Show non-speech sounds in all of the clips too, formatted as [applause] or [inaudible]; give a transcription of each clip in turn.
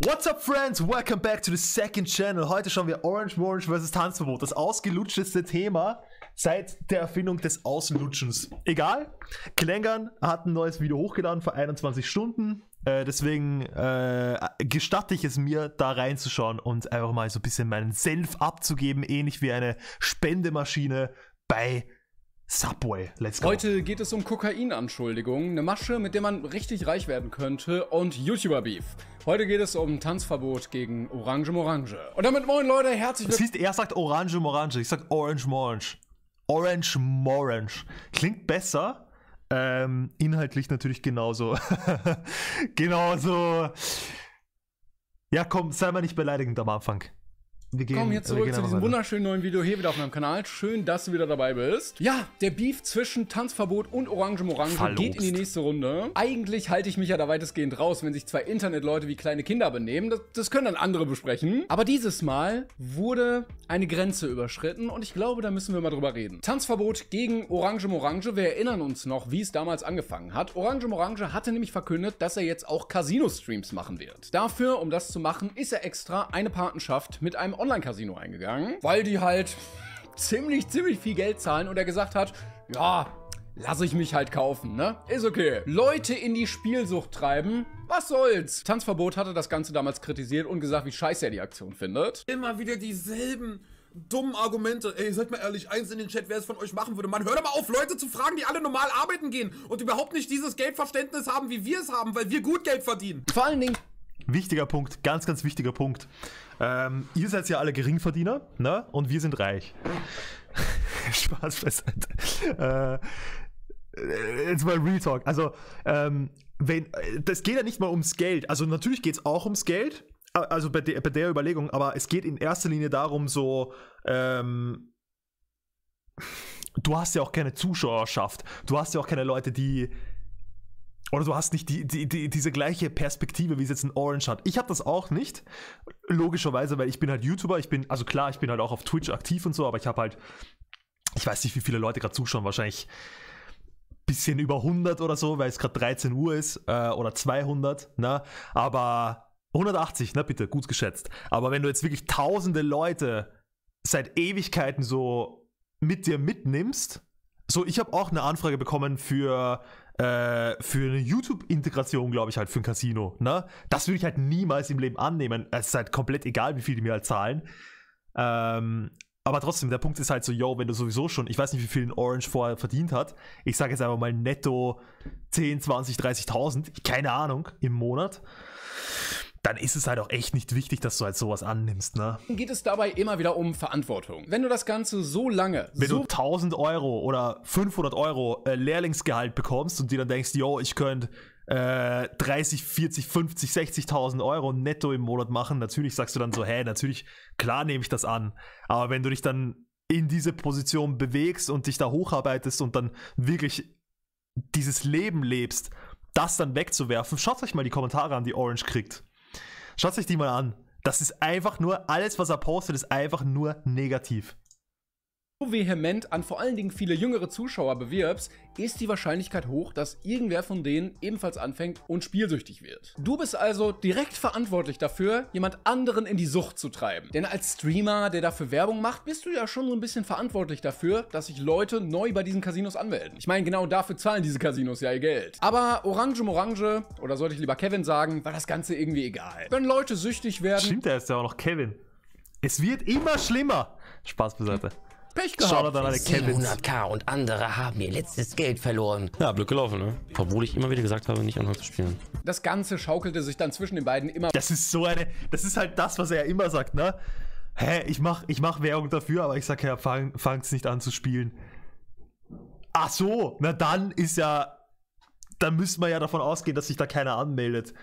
What's up, friends? Welcome back to the second channel. Heute schauen wir Orange Orange vs. Tanzverbot, das ausgelutschteste Thema seit der Erfindung des Auslutschens. Egal, Klängern hat ein neues Video hochgeladen vor 21 Stunden. Äh, deswegen äh, gestatte ich es mir, da reinzuschauen und einfach mal so ein bisschen meinen Senf abzugeben, ähnlich wie eine Spendemaschine bei Subway, let's go. Heute geht es um Kokainanschuldigungen, eine Masche, mit der man richtig reich werden könnte und YouTuber-Beef. Heute geht es um Tanzverbot gegen Orange Morange. Und damit moin Leute, herzlich willkommen. Das heißt, er sagt Orange Morange, ich sag Orange Morange. Orange Morange. Klingt besser, ähm, inhaltlich natürlich genauso. [laughs] genauso. Ja komm, sei mal nicht beleidigend am Anfang. Wir gehen, Komm jetzt äh, zurück zu diesem wunderschönen neuen Video hier wieder auf meinem Kanal. Schön, dass du wieder dabei bist. Ja, der Beef zwischen Tanzverbot und Orange Morange Verlobst. geht in die nächste Runde. Eigentlich halte ich mich ja da weitestgehend raus, wenn sich zwei Internetleute wie kleine Kinder benehmen. Das, das können dann andere besprechen. Aber dieses Mal wurde eine Grenze überschritten und ich glaube, da müssen wir mal drüber reden. Tanzverbot gegen Orange Morange. Wir erinnern uns noch, wie es damals angefangen hat. Orange Morange hatte nämlich verkündet, dass er jetzt auch Casino-Streams machen wird. Dafür, um das zu machen, ist er extra eine Patenschaft mit einem Online-Casino eingegangen, weil die halt ziemlich, ziemlich viel Geld zahlen und er gesagt hat, ja, lasse ich mich halt kaufen, ne? Ist okay. Leute in die Spielsucht treiben, was soll's? Tanzverbot hatte das Ganze damals kritisiert und gesagt, wie scheiße er die Aktion findet. Immer wieder dieselben dummen Argumente. Ey, seid mal ehrlich, eins in den Chat, wer es von euch machen würde. Man hört aber auf, Leute zu fragen, die alle normal arbeiten gehen und überhaupt nicht dieses Geldverständnis haben, wie wir es haben, weil wir gut Geld verdienen. Vor allen Dingen Wichtiger Punkt, ganz, ganz wichtiger Punkt. Ähm, ihr seid ja alle Geringverdiener, ne? Und wir sind reich. [laughs] Spaß beiseite. Äh, jetzt mal Real Talk. Also, ähm, wenn, das geht ja nicht mal ums Geld. Also, natürlich geht es auch ums Geld. Also bei, de, bei der Überlegung, aber es geht in erster Linie darum, so, ähm, du hast ja auch keine Zuschauerschaft. Du hast ja auch keine Leute, die oder du hast nicht die, die, die, diese gleiche Perspektive, wie es jetzt ein Orange hat. Ich habe das auch nicht, logischerweise, weil ich bin halt YouTuber. Ich bin, also klar, ich bin halt auch auf Twitch aktiv und so, aber ich habe halt, ich weiß nicht, wie viele Leute gerade zuschauen, wahrscheinlich bisschen über 100 oder so, weil es gerade 13 Uhr ist äh, oder 200, ne? Aber 180, ne, bitte, gut geschätzt. Aber wenn du jetzt wirklich tausende Leute seit Ewigkeiten so mit dir mitnimmst, so ich habe auch eine Anfrage bekommen für äh, für eine YouTube-Integration, glaube ich, halt für ein Casino. Ne? Das würde ich halt niemals im Leben annehmen. Es ist halt komplett egal, wie viel die mir halt zahlen. Ähm, aber trotzdem, der Punkt ist halt so, yo, wenn du sowieso schon, ich weiß nicht, wie viel ein Orange vorher verdient hat, ich sage jetzt einfach mal netto 10, 20, 30.000, keine Ahnung, im Monat dann ist es halt auch echt nicht wichtig, dass du halt sowas annimmst, ne? Geht es dabei immer wieder um Verantwortung. Wenn du das Ganze so lange... Wenn so du 1000 Euro oder 500 Euro äh, Lehrlingsgehalt bekommst und dir dann denkst, yo, ich könnte... Äh, 30, 40, 50, 60.000 Euro netto im Monat machen, natürlich sagst du dann so, hä, natürlich, klar nehme ich das an. Aber wenn du dich dann in diese Position bewegst und dich da hocharbeitest und dann wirklich dieses Leben lebst, das dann wegzuwerfen, schaut euch mal die Kommentare an, die Orange kriegt. Schaut euch die mal an. Das ist einfach nur, alles, was er postet, ist einfach nur negativ vehement an vor allen Dingen viele jüngere Zuschauer bewirbst, ist die Wahrscheinlichkeit hoch, dass irgendwer von denen ebenfalls anfängt und spielsüchtig wird. Du bist also direkt verantwortlich dafür, jemand anderen in die Sucht zu treiben. Denn als Streamer, der dafür Werbung macht, bist du ja schon so ein bisschen verantwortlich dafür, dass sich Leute neu bei diesen Casinos anmelden. Ich meine, genau dafür zahlen diese Casinos ja ihr Geld. Aber Orange Morange, oder sollte ich lieber Kevin sagen, war das Ganze irgendwie egal. Wenn Leute süchtig werden... Stimmt, da ist ja auch noch Kevin. Es wird immer schlimmer. Spaß beiseite. Pech gehabt. Shoutout an alle 700k und andere haben ihr letztes Geld verloren. Ja, Glück gelaufen, ne? Obwohl ich immer wieder gesagt habe, nicht anfangen zu spielen. Das Ganze schaukelte sich dann zwischen den beiden immer... Das ist so eine... Das ist halt das, was er ja immer sagt, ne? Hä, ich mach, ich mach Werbung dafür, aber ich sag, ja, fang, fang's nicht an zu spielen. Ach so, na dann ist ja... Dann müsste man ja davon ausgehen, dass sich da keiner anmeldet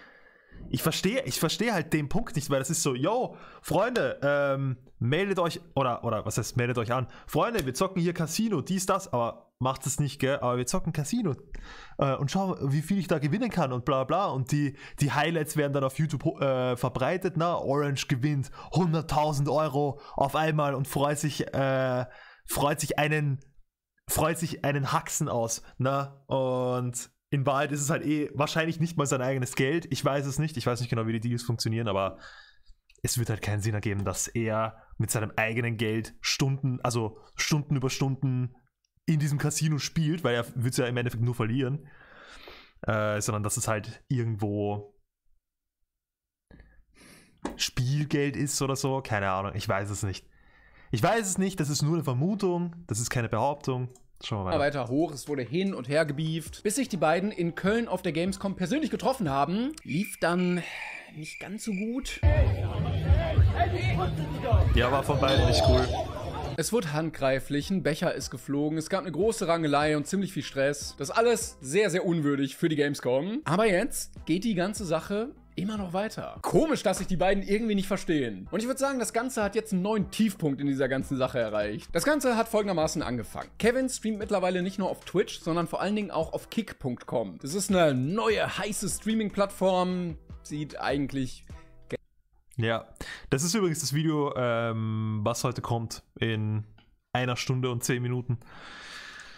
ich verstehe, ich verstehe halt den Punkt nicht, weil das ist so, yo, Freunde, ähm, meldet euch, oder, oder was heißt, meldet euch an. Freunde, wir zocken hier Casino, dies, das, aber macht es nicht, gell? Aber wir zocken Casino äh, und schauen, wie viel ich da gewinnen kann und bla bla. Und die, die Highlights werden dann auf YouTube äh, verbreitet, ne? Orange gewinnt 100.000 Euro auf einmal und freut sich, äh, freut sich einen, freut sich einen Haxen aus, ne? und in Wahrheit ist es halt eh wahrscheinlich nicht mal sein eigenes Geld. Ich weiß es nicht. Ich weiß nicht genau, wie die Deals funktionieren, aber es wird halt keinen Sinn ergeben, dass er mit seinem eigenen Geld Stunden, also Stunden über Stunden in diesem Casino spielt, weil er wird es ja im Endeffekt nur verlieren. Äh, sondern dass es halt irgendwo Spielgeld ist oder so. Keine Ahnung. Ich weiß es nicht. Ich weiß es nicht. Das ist nur eine Vermutung. Das ist keine Behauptung. Schauen wir weiter. weiter hoch, es wurde hin und her gebieft. Bis sich die beiden in Köln auf der Gamescom persönlich getroffen haben, lief dann nicht ganz so gut. Ja, war von beiden nicht cool. Es wurde handgreiflich, ein Becher ist geflogen, es gab eine große Rangelei und ziemlich viel Stress. Das alles sehr, sehr unwürdig für die Gamescom. Aber jetzt geht die ganze Sache immer noch weiter. Komisch, dass sich die beiden irgendwie nicht verstehen. Und ich würde sagen, das Ganze hat jetzt einen neuen Tiefpunkt in dieser ganzen Sache erreicht. Das Ganze hat folgendermaßen angefangen. Kevin streamt mittlerweile nicht nur auf Twitch, sondern vor allen Dingen auch auf kick.com. Das ist eine neue heiße Streaming-Plattform. Sieht eigentlich ja, das ist übrigens das Video, ähm, was heute kommt in einer Stunde und zehn Minuten.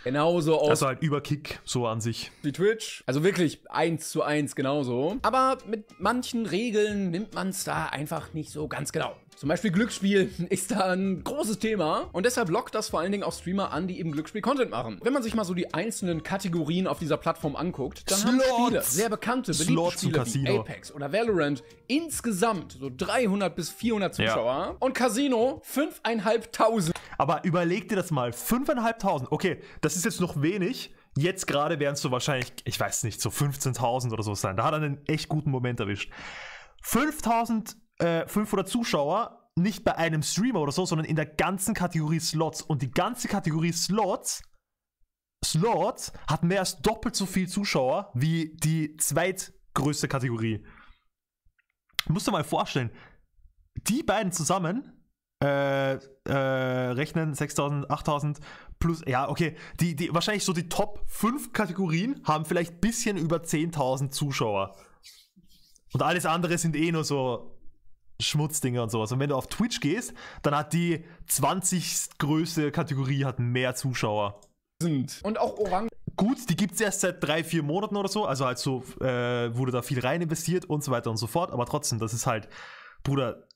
Genauso aus. Also halt über Kick, so an sich. Wie Twitch. Also wirklich eins zu eins genauso. Aber mit manchen Regeln nimmt man es da einfach nicht so ganz genau. Zum Beispiel Glücksspiel [laughs] ist da ein großes Thema und deshalb lockt das vor allen Dingen auch Streamer an, die eben Glücksspiel-Content machen. Wenn man sich mal so die einzelnen Kategorien auf dieser Plattform anguckt, dann Slots. haben Spiele, sehr bekannte, beliebte Slots Spiele wie Apex oder Valorant insgesamt so 300 bis 400 Zuschauer ja. und Casino 5.500. Aber überleg dir das mal, 5.500, okay, das ist jetzt noch wenig, Jetzt gerade wären es so wahrscheinlich, ich weiß nicht, so 15.000 oder so sein. Da hat er einen echt guten Moment erwischt. 5000 500 äh, Zuschauer nicht bei einem Streamer oder so, sondern in der ganzen Kategorie Slots. Und die ganze Kategorie Slots, Slots hat mehr als doppelt so viel Zuschauer wie die zweitgrößte Kategorie. Musst du mal vorstellen, die beiden zusammen äh, äh, rechnen 6000, 8000 plus, ja, okay, die, die, wahrscheinlich so die Top 5 Kategorien haben vielleicht ein bisschen über 10.000 Zuschauer. Und alles andere sind eh nur so Schmutzdinger und sowas. Und wenn du auf Twitch gehst, dann hat die 20 größte Kategorie hat mehr Zuschauer. Und auch Orange. Gut, die gibt es erst seit drei, vier Monaten oder so. Also halt so äh, wurde da viel rein investiert und so weiter und so fort. Aber trotzdem, das ist halt, Bruder,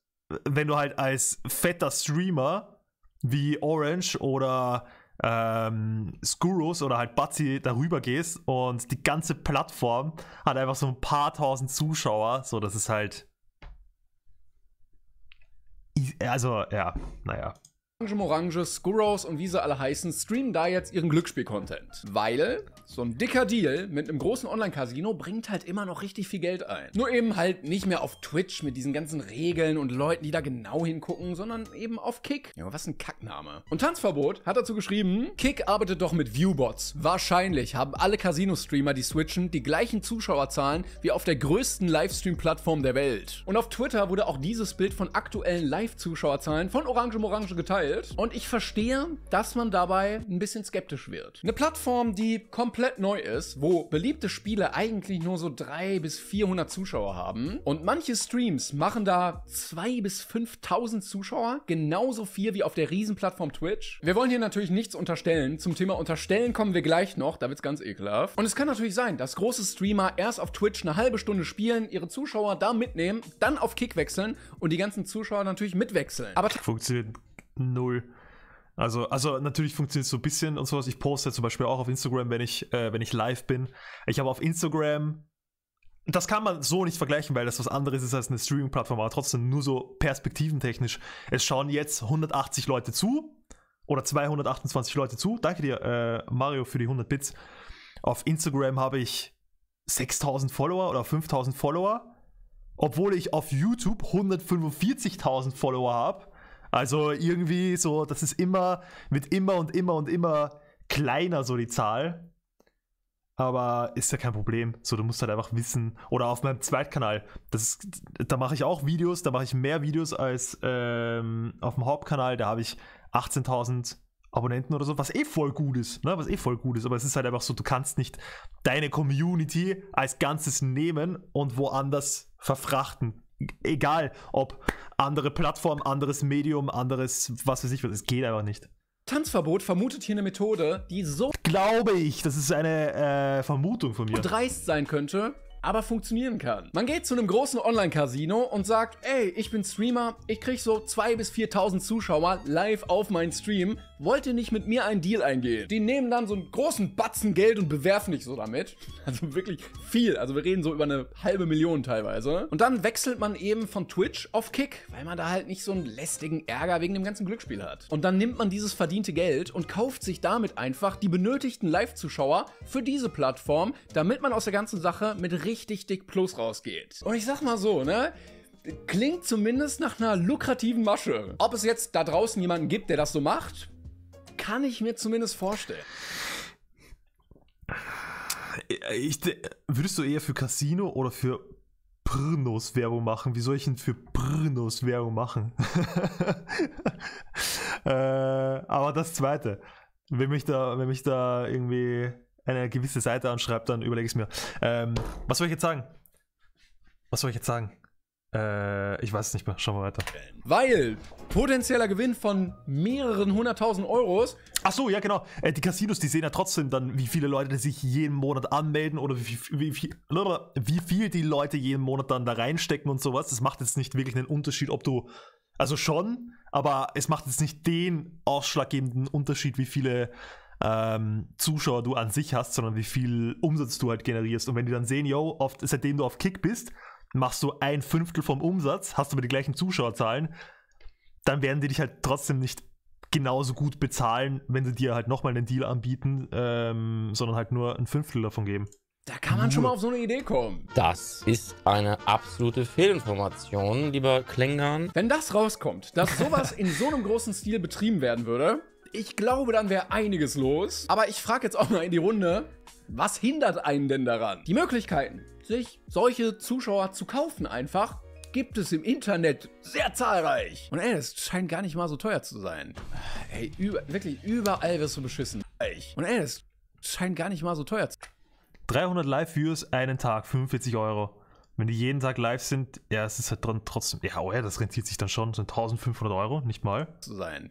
wenn du halt als fetter Streamer wie Orange oder ähm, Skuros oder halt Butzi darüber gehst und die ganze Plattform hat einfach so ein paar tausend Zuschauer. So, das ist halt also ja, naja. Orange, Morange, Skurros und wie sie alle heißen, streamen da jetzt ihren Glücksspiel-Content. Weil so ein dicker Deal mit einem großen Online-Casino bringt halt immer noch richtig viel Geld ein. Nur eben halt nicht mehr auf Twitch mit diesen ganzen Regeln und Leuten, die da genau hingucken, sondern eben auf Kick. Ja, was ein Kackname. Und Tanzverbot hat dazu geschrieben, Kick arbeitet doch mit Viewbots. Wahrscheinlich haben alle Casino-Streamer, die switchen, die gleichen Zuschauerzahlen wie auf der größten Livestream-Plattform der Welt. Und auf Twitter wurde auch dieses Bild von aktuellen Live-Zuschauerzahlen von Orange Morange geteilt verteilt. Und ich verstehe, dass man dabei ein bisschen skeptisch wird. Eine Plattform, die komplett neu ist, wo beliebte Spiele eigentlich nur so 300 bis 400 Zuschauer haben. Und manche Streams machen da 2.000 bis 5000 Zuschauer. Genauso viel wie auf der Riesenplattform Twitch. Wir wollen hier natürlich nichts unterstellen. Zum Thema Unterstellen kommen wir gleich noch. Da wird's ganz ekelhaft. Und es kann natürlich sein, dass große Streamer erst auf Twitch eine halbe Stunde spielen, ihre Zuschauer da mitnehmen, dann auf Kick wechseln und die ganzen Zuschauer natürlich mitwechseln. Aber funktioniert null. Also, also natürlich funktioniert es so ein bisschen und sowas. Ich poste zum Beispiel auch auf Instagram, wenn ich, äh, wenn ich live bin. Ich habe auf Instagram, das kann man so nicht vergleichen, weil das was anderes ist als eine Streaming-Plattform, aber trotzdem nur so perspektiventechnisch. Es schauen jetzt 180 Leute zu oder 228 Leute zu. Danke dir, äh, Mario, für die 100 Bits. Auf Instagram habe ich 6000 Follower oder 5000 Follower, obwohl ich auf YouTube 145.000 Follower habe also irgendwie so, das ist immer, wird immer und immer und immer kleiner so die Zahl. Aber ist ja kein Problem. So, du musst halt einfach wissen. Oder auf meinem Zweitkanal. Das ist, da mache ich auch Videos, da mache ich mehr Videos als ähm, auf dem Hauptkanal. Da habe ich 18.000 Abonnenten oder so, was eh voll gut ist, ne? was eh voll gut ist, aber es ist halt einfach so, du kannst nicht deine Community als Ganzes nehmen und woanders verfrachten. Egal, ob andere Plattform, anderes Medium, anderes, was weiß ich Es geht einfach nicht. Tanzverbot vermutet hier eine Methode, die so. Glaube ich, das ist eine äh, Vermutung von mir. dreist sein könnte, aber funktionieren kann. Man geht zu einem großen Online-Casino und sagt, ey, ich bin Streamer, ich kriege so 2.000 bis 4.000 Zuschauer live auf meinen Stream, wollt ihr nicht mit mir einen Deal eingehen? Die nehmen dann so einen großen Batzen Geld und bewerfen dich so damit. [laughs] Also wirklich viel, also wir reden so über eine halbe Million teilweise. Und dann wechselt man eben von Twitch auf Kick, weil man da halt nicht so einen lästigen Ärger wegen dem ganzen Glücksspiel hat. Und dann nimmt man dieses verdiente Geld und kauft sich damit einfach die benötigten Live-Zuschauer für diese Plattform, damit man aus der ganzen Sache mit richtig richtig dick Plus rausgeht. Und ich sag mal so, ne? Klingt zumindest nach einer lukrativen Masche. Ob es jetzt da draußen jemanden gibt, der das so macht, kann ich mir zumindest vorstellen. Ich, würdest du eher für Casino oder für Brnos Werbung machen? Wie soll ich denn für Brnos Werbung machen? [laughs] äh, aber das zweite. Wenn mich da, wenn mich da irgendwie eine gewisse Seite anschreibt, dann überlege ich es mir. Ähm, was soll ich jetzt sagen? Was soll ich jetzt sagen? Äh, ich weiß es nicht mehr. Schauen wir weiter. Weil potenzieller Gewinn von mehreren hunderttausend Euros. Ach so, ja genau. Äh, die Casinos, die sehen ja trotzdem dann, wie viele Leute sich jeden Monat anmelden oder wie, wie, wie, wie viel die Leute jeden Monat dann da reinstecken und sowas. Das macht jetzt nicht wirklich einen Unterschied, ob du also schon, aber es macht jetzt nicht den ausschlaggebenden Unterschied, wie viele ähm, Zuschauer du an sich hast, sondern wie viel Umsatz du halt generierst. Und wenn die dann sehen, yo, oft seitdem du auf Kick bist, machst du ein Fünftel vom Umsatz, hast du aber die gleichen Zuschauerzahlen, dann werden die dich halt trotzdem nicht genauso gut bezahlen, wenn sie dir halt nochmal einen Deal anbieten, ähm, sondern halt nur ein Fünftel davon geben. Da kann man schon mal auf so eine Idee kommen. Das ist eine absolute Fehlinformation, lieber Klängern. Wenn das rauskommt, dass sowas in so einem großen Stil betrieben werden würde, ich glaube, dann wäre einiges los. Aber ich frage jetzt auch mal in die Runde, was hindert einen denn daran? Die Möglichkeiten, sich solche Zuschauer zu kaufen einfach, gibt es im Internet sehr zahlreich. Und ey, das scheint gar nicht mal so teuer zu sein. Ey, über, wirklich, überall wirst du beschissen. Und ey, das scheint gar nicht mal so teuer zu sein. 300 Live-Views, einen Tag, 45 Euro. Wenn die jeden Tag live sind, ja, es ist halt dann trotzdem, ja, oh ja, das rentiert sich dann schon, Das sind 1500 Euro, nicht mal. Zu sein.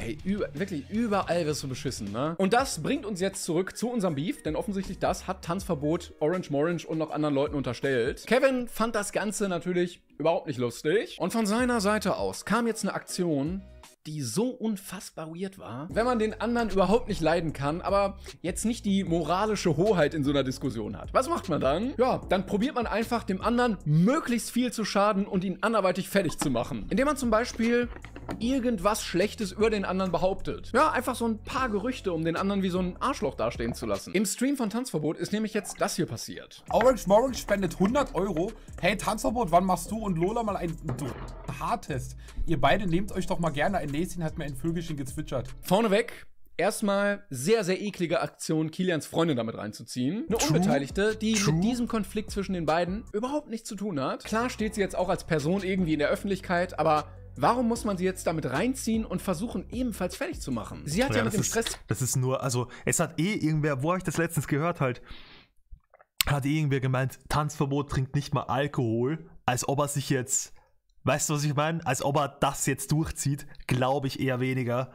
Ey, über, wirklich, überall wirst du beschissen, ne? Und das bringt uns jetzt zurück zu unserem Beef, denn offensichtlich das hat Tanzverbot Orange Morange und noch anderen Leuten unterstellt. Kevin fand das Ganze natürlich überhaupt nicht lustig und von seiner Seite aus kam jetzt eine Aktion, die so unfassbar weird war. Wenn man den anderen überhaupt nicht leiden kann, aber jetzt nicht die moralische Hoheit in so einer Diskussion hat. Was macht man dann? Ja, dann probiert man einfach dem anderen möglichst viel zu schaden und ihn anderweitig fertig zu machen. Indem man zum Beispiel irgendwas Schlechtes über den anderen behauptet. Ja, einfach so ein paar Gerüchte, um den anderen wie so ein Arschloch dastehen zu lassen. Im Stream von Tanzverbot ist nämlich jetzt das hier passiert. Orange Morange spendet 100 Euro. Hey Tanzverbot, wann machst du und Lola mal einen Haartest? Ihr beide nehmt euch doch mal gerne ein Näschen, hat mir ein Vögelchen gezwitschert. Vorneweg, erstmal sehr, sehr eklige Aktion, Kilians Freundin damit reinzuziehen. Eine Unbeteiligte, die True. mit diesem Konflikt zwischen den beiden überhaupt nichts zu tun hat. Klar steht sie jetzt auch als Person irgendwie in der Öffentlichkeit, aber Warum muss man sie jetzt damit reinziehen und versuchen, ebenfalls fertig zu machen? Sie hat ja, ja mit dem ist, Stress. Das ist nur, also, es hat eh irgendwer, wo habe ich das letztens gehört halt, hat eh irgendwer gemeint, Tanzverbot trinkt nicht mal Alkohol, als ob er sich jetzt, weißt du, was ich meine? Als ob er das jetzt durchzieht, glaube ich eher weniger.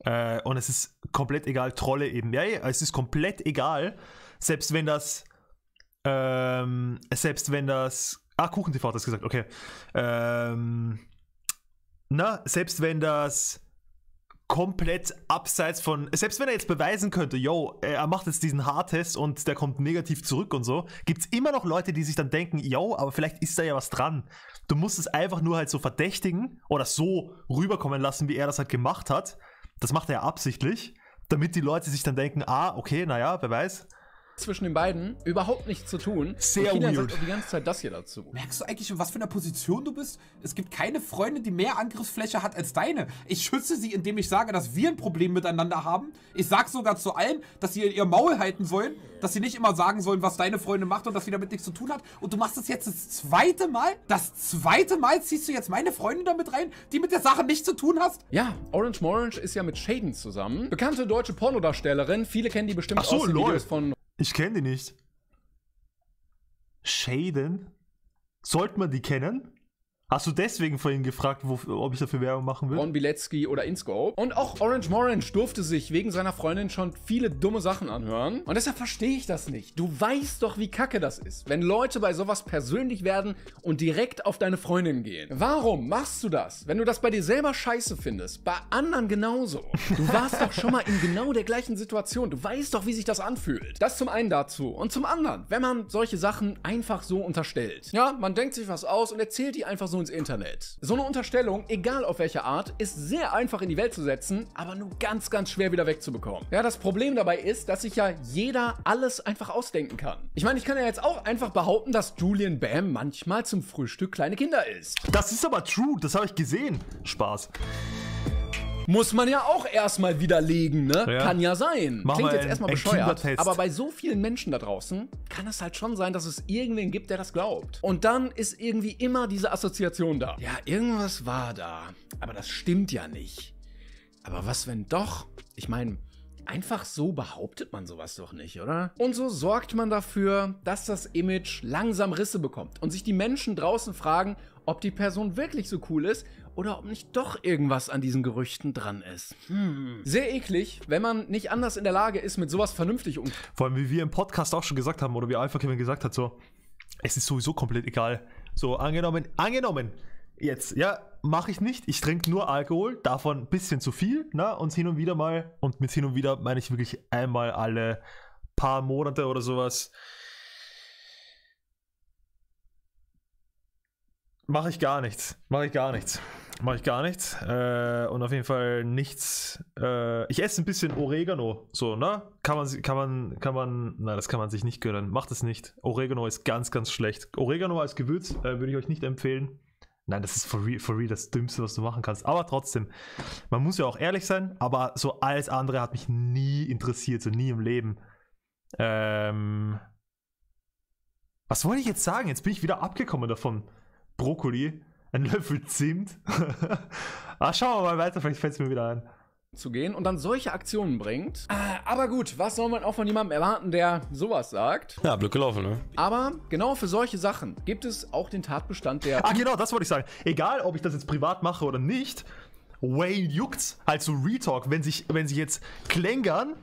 Äh, und es ist komplett egal, Trolle eben. Ja, ja, es ist komplett egal, selbst wenn das, ähm, selbst wenn das, ah, Kuchen-TV hat das gesagt, okay. Ähm, na, selbst wenn das komplett abseits von, selbst wenn er jetzt beweisen könnte, yo, äh, er macht jetzt diesen Haartest und der kommt negativ zurück und so, gibt es immer noch Leute, die sich dann denken, yo, aber vielleicht ist da ja was dran. Du musst es einfach nur halt so verdächtigen oder so rüberkommen lassen, wie er das halt gemacht hat. Das macht er ja absichtlich, damit die Leute sich dann denken, ah, okay, naja, wer weiß zwischen den beiden überhaupt nichts zu tun. Sehr und China weird. sagt die ganze Zeit das hier dazu. Merkst du eigentlich, in was für einer Position du bist? Es gibt keine Freundin, die mehr Angriffsfläche hat als deine. Ich schütze sie, indem ich sage, dass wir ein Problem miteinander haben. Ich sag sogar zu allem, dass sie ihr Maul halten sollen, dass sie nicht immer sagen sollen, was deine Freundin macht und dass sie damit nichts zu tun hat. Und du machst das jetzt das zweite Mal? Das zweite Mal ziehst du jetzt meine Freundin damit rein, die mit der Sache nichts zu tun hast? Ja, Orange Morange ist ja mit Shaden zusammen. Bekannte deutsche Pornodarstellerin. Viele kennen die bestimmt so, aus den lol. Videos von ich kenne die nicht. Shaden? Sollte man die kennen? Hast du deswegen vorhin gefragt, wo, ob ich dafür Werbung machen will? Ron Bilecki oder Inscope. Und auch Orange Morange durfte sich wegen seiner Freundin schon viele dumme Sachen anhören. Und deshalb verstehe ich das nicht. Du weißt doch, wie kacke das ist, wenn Leute bei sowas persönlich werden und direkt auf deine Freundin gehen. Warum machst du das, wenn du das bei dir selber scheiße findest? Bei anderen genauso. Du warst doch schon mal in genau der gleichen Situation. Du weißt doch, wie sich das anfühlt. Das zum einen dazu. Und zum anderen, wenn man solche Sachen einfach so unterstellt. Ja, man denkt sich was aus und erzählt die einfach so iTunes Internet. So eine Unterstellung, egal auf welche Art, ist sehr einfach in die Welt zu setzen, aber nur ganz, ganz schwer wieder wegzubekommen. Ja, das Problem dabei ist, dass sich ja jeder alles einfach ausdenken kann. Ich meine, ich kann ja jetzt auch einfach behaupten, dass Julian Bam manchmal zum Frühstück kleine Kinder isst. Das ist aber true, das habe ich gesehen. Spaß muss man ja auch erstmal widerlegen, ne? Ja. Kann ja sein. Mach Klingt jetzt erstmal bescheuert. Aber bei so vielen Menschen da draußen kann es halt schon sein, dass es irgendwen gibt, der das glaubt. Und dann ist irgendwie immer diese Assoziation da. Ja, irgendwas war da. Aber das stimmt ja nicht. Aber was, wenn doch? Ich meine, Einfach so behauptet man sowas doch nicht, oder? Und so sorgt man dafür, dass das Image langsam Risse bekommt und sich die Menschen draußen fragen, ob die Person wirklich so cool ist oder ob nicht doch irgendwas an diesen Gerüchten dran ist. Hm. Sehr eklig, wenn man nicht anders in der Lage ist, mit sowas vernünftig umzugehen. Vor allem, wie wir im Podcast auch schon gesagt haben oder wie Alpha Kevin gesagt hat, so, es ist sowieso komplett egal. So, angenommen, angenommen, jetzt, ja, mache ich nicht. Ich trinke nur Alkohol, davon ein bisschen zu viel, ne? Und hin und wieder mal, und mit hin und wieder meine ich wirklich einmal alle paar Monate oder sowas, mache ich gar nichts. Mache ich gar nichts. Mache ich gar nichts. Äh, und auf jeden Fall nichts. Äh, ich esse ein bisschen Oregano. So, ne? Kann man, kann man, kann man, na, das kann man sich nicht gönnen. Macht es nicht. Oregano ist ganz, ganz schlecht. Oregano als Gewürz äh, würde ich euch nicht empfehlen. Nein, das ist for real, for real das Dümmste, was du machen kannst. Aber trotzdem, man muss ja auch ehrlich sein, aber so alles andere hat mich nie interessiert, so nie im Leben. Ähm, was wollte ich jetzt sagen? Jetzt bin ich wieder abgekommen davon. Brokkoli einen Löffel Zimt. Ach, [laughs] ah, schauen wir mal weiter, vielleicht fällt es mir wieder ein. Zu gehen und dann solche Aktionen bringt. Ah, aber gut, was soll man auch von jemandem erwarten, der sowas sagt? Ja, Glück gelaufen, ne? Aber genau für solche Sachen gibt es auch den Tatbestand der. Ah, genau, das wollte ich sagen. Egal, ob ich das jetzt privat mache oder nicht, Wayne juckt's. Halt so Retalk, wenn sich, wenn sich jetzt Klängern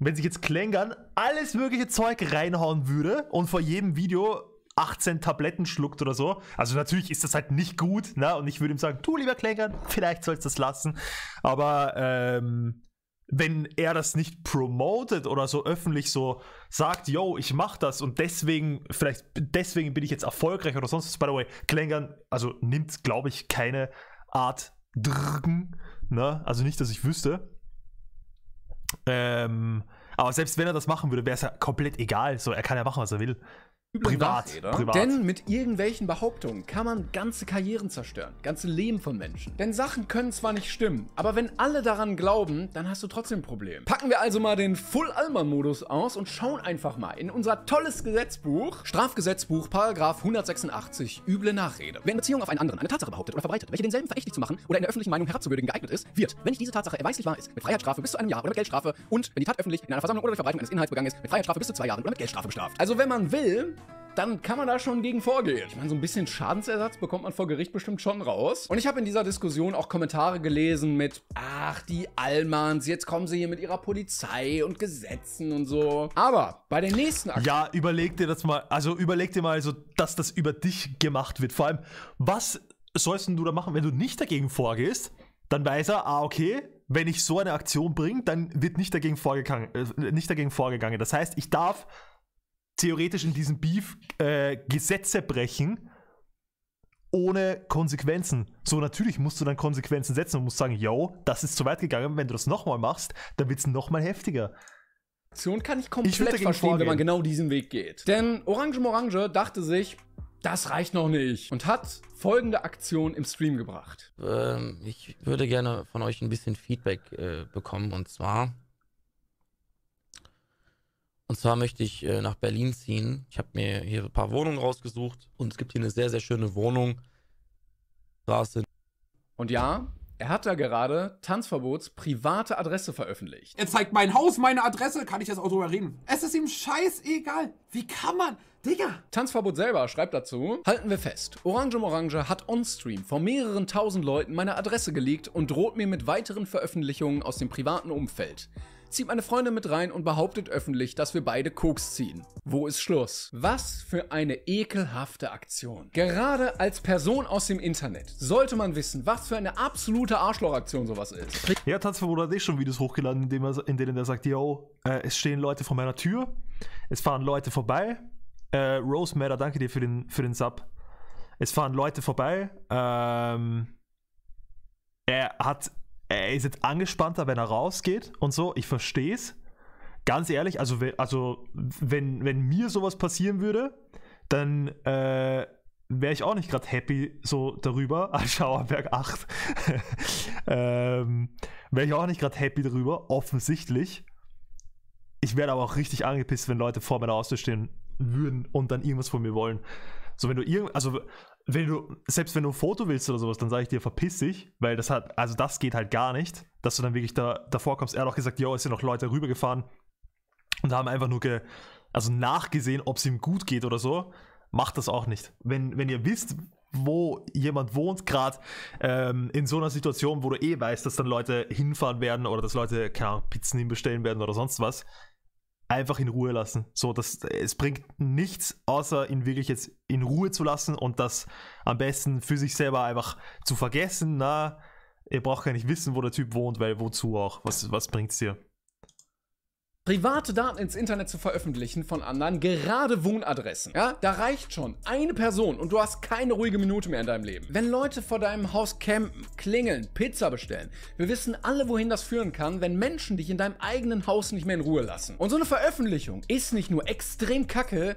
wenn sich jetzt Klängern alles mögliche Zeug reinhauen würde und vor jedem Video 18 Tabletten schluckt oder so. Also natürlich ist das halt nicht gut, ne? Und ich würde ihm sagen, du lieber Klängern, [laughs] vielleicht sollst du das lassen. Aber ähm, wenn er das nicht promotet oder so öffentlich so sagt, yo, ich mach das und deswegen, vielleicht deswegen bin ich jetzt erfolgreich oder sonst was. By the way, Klängern, also nimmt, glaube ich, keine Art Drgen, ne? Also nicht, dass ich wüsste. Ähm, aber selbst wenn er das machen würde, wäre es ja komplett egal. So, er kann ja machen, was er will. Privat, privat. Denn mit irgendwelchen Behauptungen kann man ganze Karrieren zerstören, ganze Leben von Menschen. Denn Sachen können zwar nicht stimmen, aber wenn alle daran glauben, dann hast du trotzdem ein Problem. Packen wir also mal den Full-Alman-Modus aus und schauen einfach mal in unser tolles Gesetzbuch, Strafgesetzbuch, Paragraph 186, üble Nachrede. Wer in Beziehung auf einen anderen eine Tatsache behauptet oder verbreitet, welche denselben verächtlich zu machen oder in der öffentlichen Meinung herabzuwürdigen geeignet ist, wird, wenn nicht diese Tatsache erweislich wahr ist, mit Freiheitsstrafe bis zu einem Jahr oder mit Geldstrafe und, wenn die Tat öffentlich in einer Versammlung oder durch Verbreitung eines Inhalts begangen ist, mit Freiheitsstrafe bis zu zwei Jahren oder mit Geldstrafe bestraft. Also wenn man will, dann kann man da schon gegen vorgehen. Ich meine, so ein bisschen Schadensersatz bekommt man vor Gericht bestimmt schon raus. Und ich habe in dieser Diskussion auch Kommentare gelesen mit, ach, die Allmanns, jetzt kommen sie hier mit ihrer Polizei und Gesetzen und so. Aber bei den nächsten Aktionen... Ja, überleg dir das mal, also überleg dir mal so, dass das über dich gemacht wird. Vor allem, was sollst du da machen, wenn du nicht dagegen vorgehst? Dann weiß er, ah, okay, wenn ich so eine Aktion bringe, dann wird nicht dagegen, vorgegangen, äh, nicht dagegen vorgegangen. Das heißt, ich darf theoretisch in diesem Beef äh, Gesetze brechen ohne Konsequenzen. So, natürlich musst du dann Konsequenzen setzen und musst sagen, yo, das ist zu weit gegangen, wenn du das nochmal machst, dann wird es nochmal heftiger. Aktion kann ich komplett ich verstehen, wenn man genau diesen Weg geht. Denn Orange Morange dachte sich, das reicht noch nicht und hat folgende Aktion im Stream gebracht. Ähm, ich würde gerne von euch ein bisschen Feedback äh, bekommen und zwar und zwar möchte ich äh, nach Berlin ziehen. Ich habe mir hier ein paar Wohnungen rausgesucht und es gibt hier eine sehr, sehr schöne Wohnung. Straße. Und ja, er hat da gerade Tanzverbots private Adresse veröffentlicht. Er zeigt mein Haus, meine Adresse, kann ich das auch drüber reden. Es ist ihm scheißegal. Wie kann man? Digga! Tanzverbot selber schreibt dazu, halten wir fest, Orange Orange hat on-stream vor mehreren tausend Leuten meine Adresse gelegt und droht mir mit weiteren Veröffentlichungen aus dem privaten Umfeld zieht meine Freundin mit rein und behauptet öffentlich, dass wir beide Koks ziehen. Wo ist Schluss? Was für eine ekelhafte Aktion. Gerade als Person aus dem Internet sollte man wissen, was für eine absolute Arschlochaktion sowas ist. Ja, Tanzverbot hat eh schon Videos hochgeladen, in, er, in denen er sagt, yo, äh, es stehen Leute vor meiner Tür, es fahren Leute vorbei. Äh, Rose Matter, danke dir für den, für den Sub. Es fahren Leute vorbei. Ähm, er hat er ist jetzt angespannter, wenn er rausgeht und so. Ich verstehe es. Ganz ehrlich, also, also wenn, wenn mir sowas passieren würde, dann äh, wäre ich auch nicht gerade happy so darüber, als [laughs] Schauerberg 8. [laughs] ähm, wäre ich auch nicht gerade happy darüber, offensichtlich. Ich werde aber auch richtig angepisst, wenn Leute vor meiner Haustür stehen würden und dann irgendwas von mir wollen. So, wenn du irgend, also wenn du, selbst wenn du ein Foto willst oder sowas, dann sage ich dir, verpiss dich, weil das hat, also das geht halt gar nicht, dass du dann wirklich da, davor kommst. Er hat auch gesagt, yo, es sind noch Leute rübergefahren und haben einfach nur ge, also nachgesehen, ob es ihm gut geht oder so. Macht das auch nicht. Wenn, wenn ihr wisst, wo jemand wohnt, gerade ähm, in so einer Situation, wo du eh weißt, dass dann Leute hinfahren werden oder dass Leute, keine Ahnung, Pizzen hinbestellen werden oder sonst was, einfach in Ruhe lassen. So, das, es bringt nichts, außer ihn wirklich jetzt in Ruhe zu lassen und das am besten für sich selber einfach zu vergessen. Na, ihr braucht gar nicht wissen, wo der Typ wohnt, weil wozu auch? Was, was bringt es dir? private Daten ins Internet zu veröffentlichen von anderen, gerade Wohnadressen. Ja, da reicht schon eine Person und du hast keine ruhige Minute mehr in deinem Leben. Wenn Leute vor deinem Haus campen, klingeln, Pizza bestellen, wir wissen alle, wohin das führen kann, wenn Menschen dich in deinem eigenen Haus nicht mehr in Ruhe lassen. Und so eine Veröffentlichung ist nicht nur extrem kacke,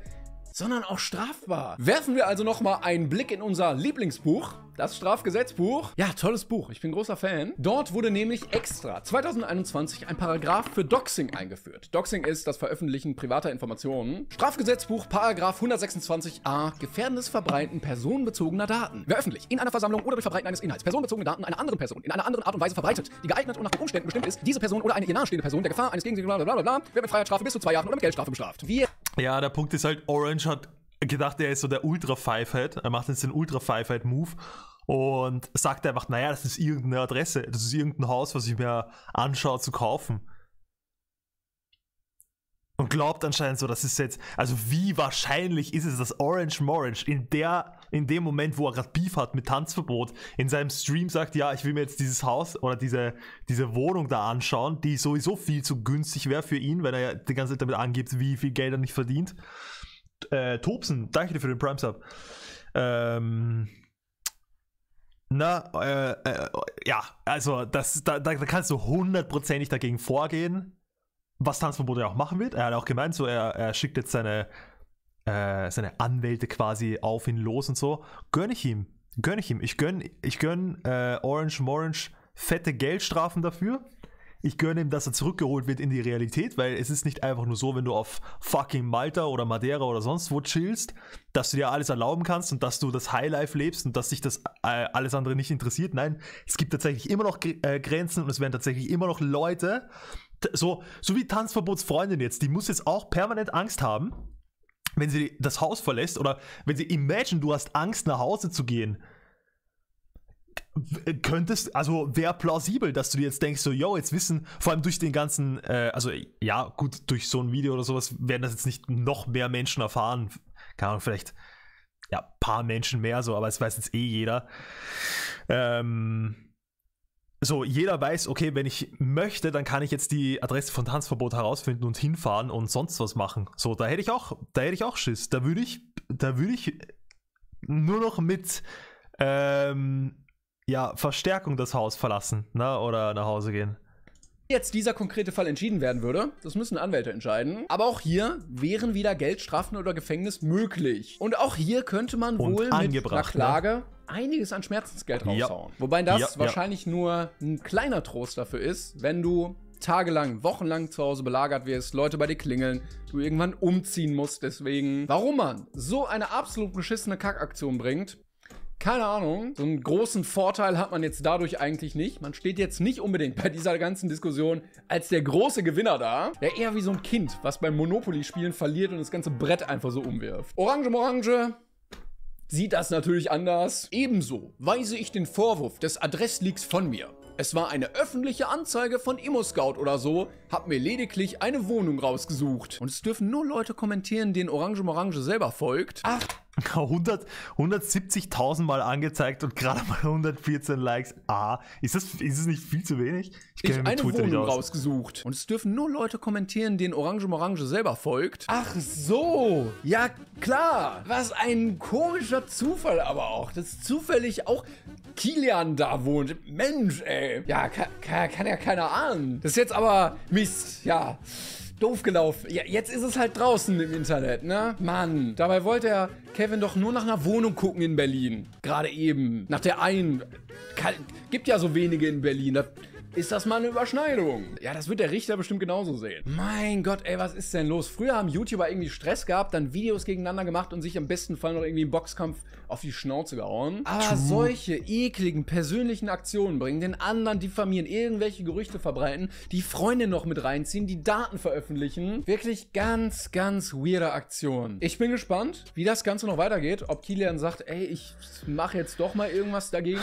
sondern auch strafbar. Werfen wir also nochmal einen Blick in unser Lieblingsbuch. Das Strafgesetzbuch. Ja, tolles Buch. Ich bin großer Fan. Dort wurde nämlich extra 2021 ein Paragraph für Doxing eingeführt. Doxing ist das Veröffentlichen privater Informationen. Strafgesetzbuch, Paragraph 126a. Gefährdendes Verbreiten personenbezogener Daten. Wer öffentlich in einer Versammlung oder durch Verbreiten eines Inhalts personenbezogene Daten einer anderen Person in einer anderen Art und Weise verbreitet, die geeignet und nach den Umständen bestimmt ist, diese Person oder eine ihr nahestehende Person der Gefahr eines Gegensinns, bla bla bla bla, wird mit Freiheitsstrafe bis zu zwei Jahren oder mit Geldstrafe bestraft. Wir ja, der Punkt ist halt, Orange hat gedacht, er ist so der Ultra-Five-Head. Er macht jetzt den Ultra-Five-Head-Move und sagt einfach, naja, das ist irgendeine Adresse, das ist irgendein Haus, was ich mir anschaue zu kaufen. Und glaubt anscheinend so, das ist jetzt, also wie wahrscheinlich ist es, dass Orange Morange in der in dem Moment, wo er gerade Beef hat mit Tanzverbot, in seinem Stream sagt, ja, ich will mir jetzt dieses Haus oder diese, diese Wohnung da anschauen, die sowieso viel zu günstig wäre für ihn, wenn er ja die ganze Zeit damit angibt, wie viel Geld er nicht verdient. Äh, Tobsen, danke dir für den Prime-Sub. Ähm, na, äh, äh, ja, also das, da, da kannst du hundertprozentig dagegen vorgehen, was Tanzverbot ja auch machen wird. Er hat auch gemeint, so er, er schickt jetzt seine, äh, seine Anwälte quasi auf ihn los und so. Gönne ich ihm. Gönne ich ihm. Ich gönne ich gönn, äh, Orange Morange fette Geldstrafen dafür. Ich gönne ihm, dass er zurückgeholt wird in die Realität, weil es ist nicht einfach nur so, wenn du auf fucking Malta oder Madeira oder sonst wo chillst, dass du dir alles erlauben kannst und dass du das Highlife lebst und dass sich das äh, alles andere nicht interessiert. Nein, es gibt tatsächlich immer noch äh, Grenzen und es werden tatsächlich immer noch Leute, so, so wie Tanzverbotsfreundin jetzt, die muss jetzt auch permanent Angst haben, wenn sie das Haus verlässt oder wenn sie imagine, du hast Angst nach Hause zu gehen. Äh, könntest, also wäre plausibel, dass du dir jetzt denkst, so, yo, jetzt wissen, vor allem durch den ganzen, äh, also ja, gut, durch so ein Video oder sowas werden das jetzt nicht noch mehr Menschen erfahren. Keine Ahnung, vielleicht, ja, paar Menschen mehr so, aber es weiß jetzt eh jeder. Ähm, so jeder weiß, okay, wenn ich möchte, dann kann ich jetzt die Adresse von Tanzverbot herausfinden und hinfahren und sonst was machen. So, da hätte ich auch, da hätte ich auch Schiss. Da würde ich, da würde ich nur noch mit ähm, ja, Verstärkung das Haus verlassen, ne? Oder nach Hause gehen jetzt dieser konkrete Fall entschieden werden würde, das müssen Anwälte entscheiden. Aber auch hier wären wieder Geldstrafen oder Gefängnis möglich. Und auch hier könnte man Und wohl mit einer ne? Klage ne? einiges an Schmerzensgeld raushauen. Ja. Wobei das ja, wahrscheinlich ja. nur ein kleiner Trost dafür ist, wenn du tagelang, wochenlang zu Hause belagert wirst, Leute bei dir klingeln, du irgendwann umziehen musst. Deswegen, warum man so eine absolut beschissene Kackaktion bringt, keine Ahnung. So einen großen Vorteil hat man jetzt dadurch eigentlich nicht. Man steht jetzt nicht unbedingt bei dieser ganzen Diskussion als der große Gewinner da, der eher wie so ein Kind, was beim Monopoly-Spielen verliert und das ganze Brett einfach so umwirft. Orange, Orange, sieht das natürlich anders. Ebenso weise ich den Vorwurf des Adressleaks von mir. Es war eine öffentliche Anzeige von ImmoScout oder so, hab mir lediglich eine Wohnung rausgesucht. Und es dürfen nur Leute kommentieren, denen Orange Morange selber folgt. Ach, 170.000 [laughs] Mal angezeigt und gerade mal 114 Likes. Ah, ist das, ist das nicht viel zu wenig? Ich habe eine Twitter Wohnung rausgesucht. Und es dürfen nur Leute kommentieren, denen Orange Morange selber folgt. Ach so. Ja, klar. Was ein komischer Zufall aber auch. Dass zufällig auch Kilian da wohnt. Mensch, ey. Ja, kann, kann, kann ja keiner ahnen. Das ist jetzt aber Mist. Ja. Doof gelaufen. Ja, jetzt ist es halt draußen im Internet, ne? Mann. Dabei wollte er Kevin doch nur nach einer Wohnung gucken in Berlin. Gerade eben. Nach der einen. gibt ja so wenige in Berlin. Das ist das mal eine Überschneidung. Ja, das wird der Richter bestimmt genauso sehen. Mein Gott, ey, was ist denn los? Früher haben YouTuber irgendwie Stress gehabt, dann Videos gegeneinander gemacht und sich am besten Fall noch irgendwie im Boxkampf auf die Schnauze gehauen. Aber True. solche ekligen, persönlichen Aktionen bringen, den anderen diffamieren, irgendwelche Gerüchte verbreiten, die Freunde noch mit reinziehen, die Daten veröffentlichen. Wirklich ganz, ganz weirde Aktionen. Ich bin gespannt, wie das Ganze noch weitergeht. Ob Kilian sagt, ey, ich mache jetzt doch mal irgendwas dagegen.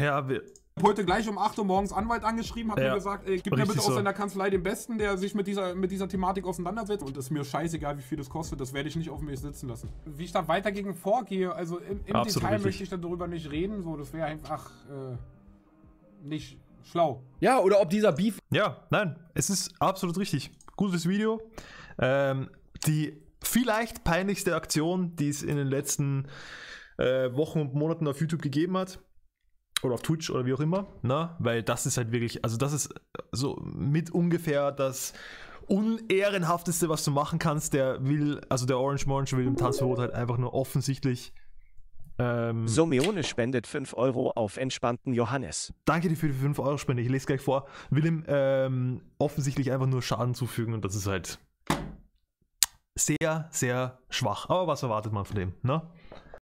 Ja, wir heute gleich um 8 Uhr morgens Anwalt angeschrieben, hat ja. mir gesagt, ey, gib mir bitte so. aus deiner Kanzlei den Besten, der sich mit dieser, mit dieser Thematik auseinandersetzt. Und ist mir scheißegal, wie viel das kostet, das werde ich nicht auf mich sitzen lassen. Wie ich da weiter gegen vorgehe, also im, im Detail richtig. möchte ich darüber nicht reden, so, das wäre einfach äh, nicht schlau. Ja, oder ob dieser Beef. Ja, nein, es ist absolut richtig. Gutes Video. Ähm, die vielleicht peinlichste Aktion, die es in den letzten äh, Wochen und Monaten auf YouTube gegeben hat oder auf Twitch oder wie auch immer, ne? Weil das ist halt wirklich, also das ist so mit ungefähr das unehrenhafteste, was du machen kannst. Der will, also der Orange Orange will im Tanzverbot halt einfach nur offensichtlich. Ähm, Somione spendet 5 Euro auf entspannten Johannes. Danke dir für die 5 Euro Spende. Ich lese gleich vor. Will ihm ähm, offensichtlich einfach nur Schaden zufügen und das ist halt sehr, sehr schwach. Aber was erwartet man von dem, ne?